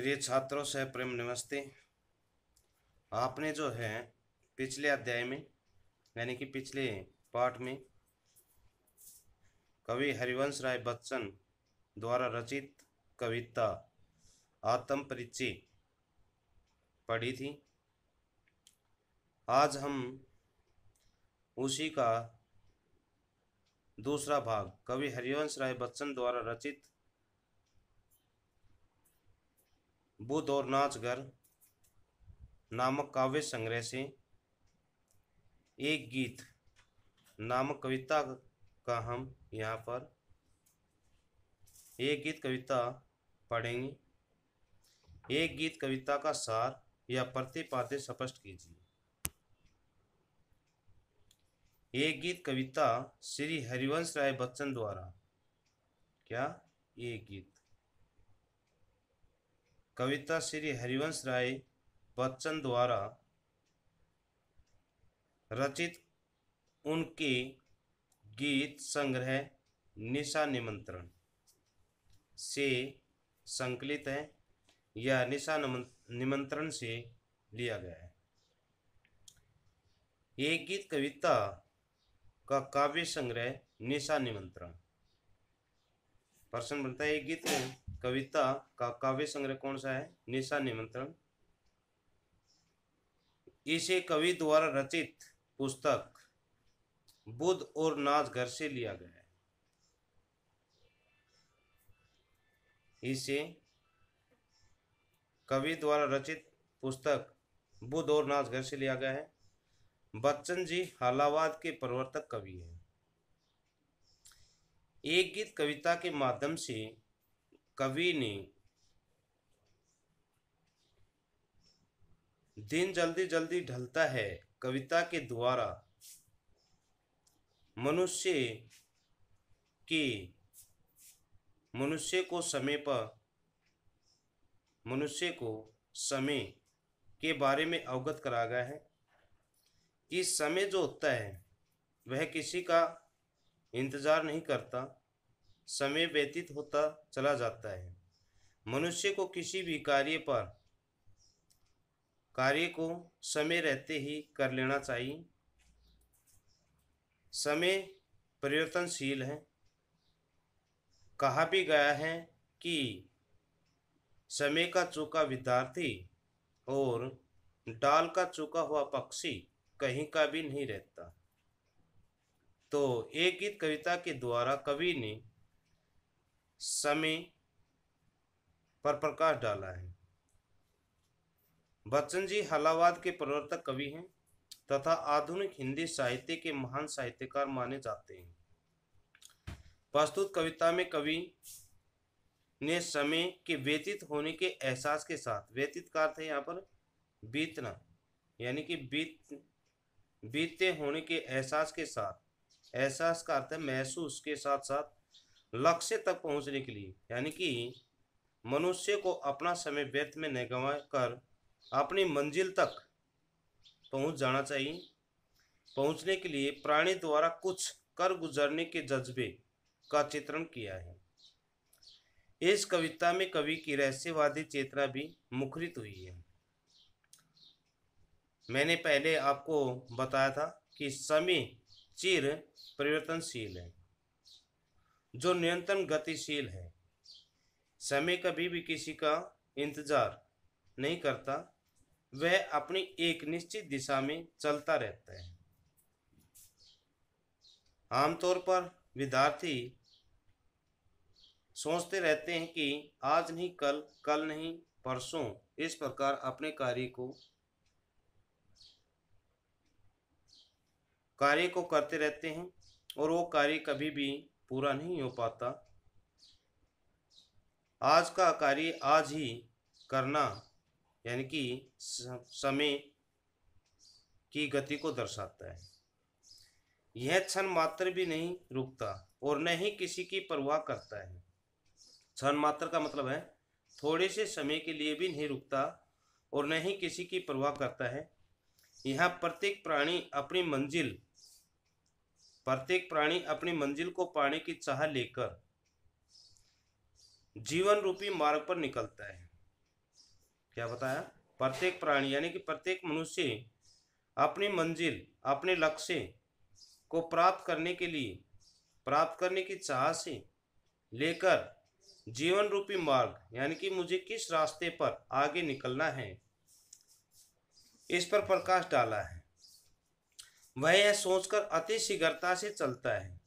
प्रिय छात्रों से प्रेम नमस्ते आपने जो है पिछले अध्याय में यानी कि पिछले पाठ में कवि हरिवंश राय बच्चन द्वारा रचित कविता आत्म परिचय पढ़ी थी आज हम उसी का दूसरा भाग कवि हरिवंश राय बच्चन द्वारा रचित बुध और नाचगर नामक काव्य संग्रह से एक गीत नामक कविता का हम यहाँ पर एक गीत कविता पढ़ेंगे एक गीत कविता का सार या प्रतिपाद्य स्पष्ट कीजिए एक गीत कविता श्री हरिवंश राय बच्चन द्वारा क्या एक गीत कविता श्री हरिवंश राय बच्चन द्वारा रचित उनके गीत संग्रह निशा निमंत्रण से संकलित है या निशा निमंत्रण से लिया गया है एक गीत कविता का काव्य संग्रह निशा निमंत्रण प्रश्न बनता है गीत कविता का काव्य संग्रह कौन सा है निशा निमंत्रण इसे कवि द्वारा रचित पुस्तक बुद्ध और नाच घर से लिया गया है इसे कवि द्वारा रचित पुस्तक बुद्ध और नाच घर से लिया गया है बच्चन जी हालावाद के प्रवर्तक कवि हैं एक गीत कविता के माध्यम से कवि ने दिन जल्दी जल्दी ढलता है कविता के द्वारा मनुष्य के मनुष्य को समय पर मनुष्य को समय के बारे में अवगत करा गया है कि समय जो होता है वह किसी का इंतजार नहीं करता समय व्यतीत होता चला जाता है मनुष्य को किसी भी कार्य पर कार्य को समय रहते ही कर लेना चाहिए समय परिवर्तनशील है कहा भी गया है कि समय का चूका विद्यार्थी और डाल का चूका हुआ पक्षी कहीं का भी नहीं रहता तो एक गीत कविता के द्वारा कवि ने समय पर प्रकाश डाला है बच्चन जी हलावाद के प्रवर्तक कवि हैं तथा आधुनिक हिंदी साहित्य के महान साहित्यकार माने जाते हैं प्रस्तुत कविता में कवि ने समय के व्यतीत होने के एहसास के साथ व्यतीत का अर्थ है यहाँ पर बीतना यानी कि बीत बीतते होने के एहसास के साथ एहसास का अर्थ है महसूस के साथ साथ लक्ष्य तक पहुंचने के लिए यानी कि मनुष्य को अपना समय व्यर्थ में न गंवा कर अपनी मंजिल तक पहुंच जाना चाहिए पहुंचने के लिए प्राणी द्वारा कुछ कर गुजरने के जज्बे का चित्रण किया है इस कविता में कवि की रहस्यवादी चेतना भी मुखरित हुई है मैंने पहले आपको बताया था कि समय चिर परिवर्तनशील है जो नियंत्रण गतिशील है समय कभी भी किसी का इंतजार नहीं करता वह अपनी एक निश्चित दिशा में चलता रहता है आमतौर पर विद्यार्थी सोचते रहते हैं कि आज नहीं कल कल नहीं परसों इस प्रकार अपने कार्य को कार्य को करते रहते हैं और वो कार्य कभी भी पूरा नहीं हो पाता आज का कार्य आज ही करना यानी कि समय की गति को दर्शाता है यह क्षण मात्र भी नहीं रुकता और न ही किसी की परवाह करता है क्षण मात्र का मतलब है थोड़े से समय के लिए भी नहीं रुकता और न ही किसी की परवाह करता है यहाँ प्रत्येक प्राणी अपनी मंजिल प्रत्येक प्राणी अपनी मंजिल को पाने की चाह लेकर जीवन रूपी मार्ग पर निकलता है क्या बताया प्रत्येक प्राणी यानी कि प्रत्येक मनुष्य अपनी मंजिल अपने लक्ष्य को प्राप्त करने के लिए प्राप्त करने की चाह से लेकर जीवन रूपी मार्ग यानी कि मुझे किस रास्ते पर आगे निकलना है इस पर प्रकाश डाला है वह यह सोचकर अति शीघ्रता से चलता है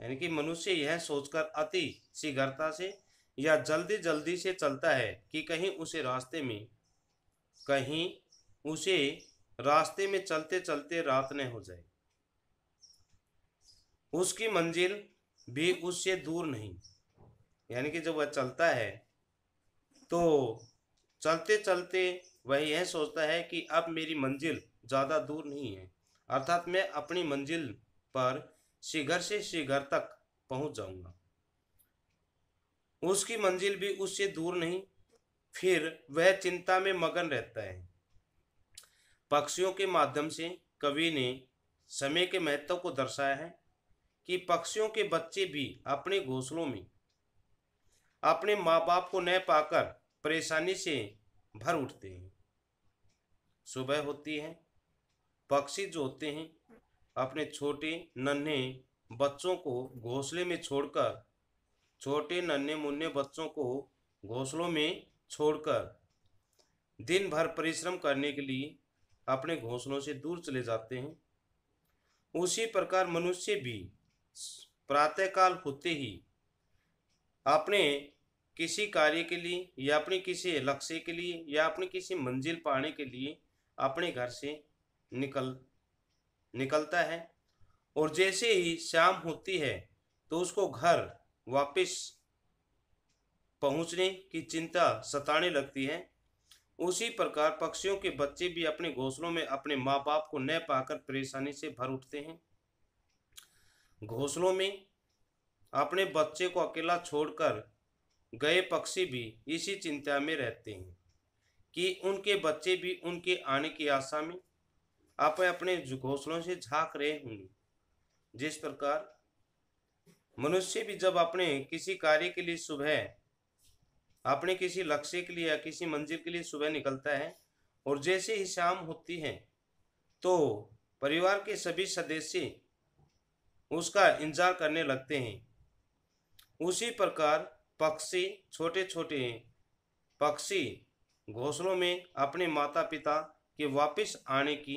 यानी कि मनुष्य यह सोचकर अति शीघ्रता से या जल्दी जल्दी से चलता है कि कहीं उसे रास्ते में कहीं उसे रास्ते में चलते चलते रात न हो जाए उसकी मंजिल भी उससे दूर नहीं यानी कि जब वह चलता है तो चलते चलते वह यह सोचता है कि अब मेरी मंजिल ज़्यादा दूर नहीं है अर्थात मैं अपनी मंजिल पर शीघ्र से शीघ्र तक पहुंच जाऊंगा उसकी मंजिल भी उससे दूर नहीं फिर वह चिंता में मगन रहता है पक्षियों के माध्यम से कवि ने समय के महत्व को दर्शाया है कि पक्षियों के बच्चे भी अपने घोंसलों में अपने माँ बाप को न पाकर परेशानी से भर उठते हैं सुबह होती है पक्षी जो होते हैं अपने छोटे नन्हे बच्चों को घोंसले में छोड़कर छोटे नन्हे मुन्ने बच्चों को घोंसलों में छोड़कर दिन भर परिश्रम करने के लिए अपने घोंसलों से दूर चले जाते हैं उसी प्रकार मनुष्य भी प्रातःकाल होते ही अपने किसी कार्य के लिए या अपने किसी लक्ष्य के लिए या अपने किसी मंजिल पाने के लिए अपने घर से निकल निकलता है और जैसे ही शाम होती है तो उसको घर वापस पहुंचने की चिंता सताने लगती है उसी प्रकार पक्षियों के बच्चे भी अपने घोंसलों में अपने माँ बाप को न पाकर परेशानी से भर उठते हैं घोंसलों में अपने बच्चे को अकेला छोड़कर गए पक्षी भी इसी चिंता में रहते हैं कि उनके बच्चे भी उनके आने की आशा में आप अपने घोंसलों से झांक रहे होंगे जिस प्रकार मनुष्य भी जब अपने किसी कार्य के लिए सुबह अपने किसी लक्ष्य के लिए या किसी मंजिल के लिए सुबह निकलता है और जैसे ही शाम होती है तो परिवार के सभी सदस्य उसका इंतजार करने लगते हैं उसी प्रकार पक्षी छोटे छोटे पक्षी घोंसलों में अपने माता पिता के वापस आने की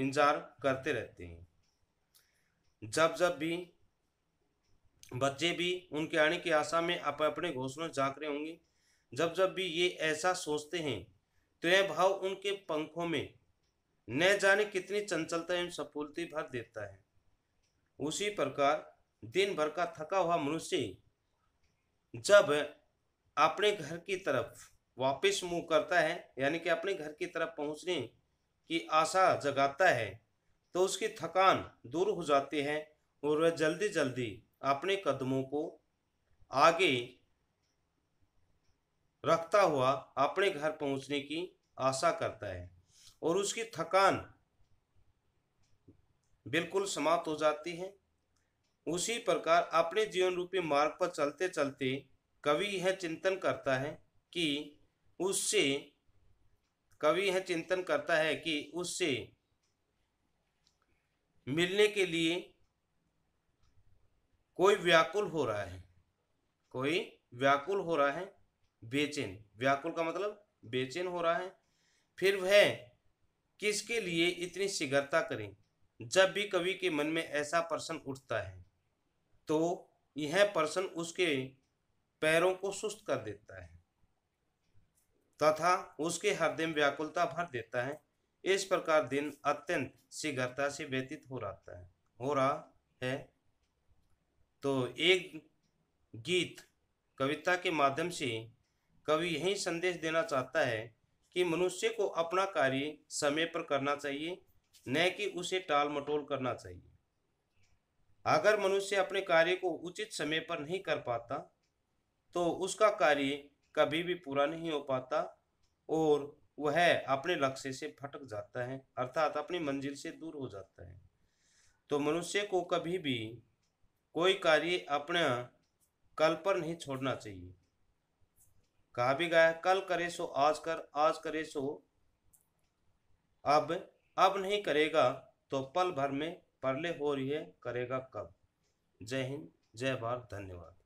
इंतजार करते रहते हैं जब जब भी बच्चे भी उनके आने की आशा में अप अपने घोंसलों झाँक रहे होंगे जब जब भी ये ऐसा सोचते हैं तो यह भाव उनके पंखों में न जाने कितनी चंचलता एवं सफूलती भर देता है उसी प्रकार दिन भर का थका हुआ मनुष्य जब अपने घर की तरफ वापस मुंह करता है यानी कि अपने घर की तरफ पहुंचने की आशा जगाता है तो उसकी थकान दूर हो जाती है और वह जल्दी जल्दी अपने कदमों को आगे रखता हुआ अपने घर पहुंचने की आशा करता है और उसकी थकान बिल्कुल समाप्त हो जाती है उसी प्रकार अपने जीवन रूपी मार्ग पर चलते चलते कवि यह चिंतन करता है कि उससे कवि यह चिंतन करता है कि उससे मिलने के लिए कोई व्याकुल हो रहा है कोई व्याकुल हो रहा है बेचैन व्याकुल का मतलब बेचैन हो रहा है फिर वह किसके लिए इतनी शीघ्रता करें जब भी कवि के मन में ऐसा प्रश्न उठता है तो यह प्रश्न उसके पैरों को सुस्त कर देता है तथा उसके हृदय में व्याकुलता भर देता है इस प्रकार दिन अत्यंत शीघ्रता से व्यतीत हो रहा है हो रहा है तो एक गीत कविता के माध्यम से कवि यही संदेश देना चाहता है कि मनुष्य को अपना कार्य समय पर करना चाहिए न कि उसे टाल मटोल करना चाहिए अगर मनुष्य अपने कार्य को उचित समय पर नहीं कर पाता तो उसका कार्य कभी भी पूरा नहीं हो पाता और वह अपने लक्ष्य से भटक जाता है अर्थात अपनी मंजिल से दूर हो जाता है तो मनुष्य को कभी भी कोई कार्य अपना कल पर नहीं छोड़ना चाहिए कहा भी गया कल करे सो आज कर आज करे सो अब अब नहीं करेगा तो पल भर में परले हो रही है करेगा कब जय हिंद जय भारत धन्यवाद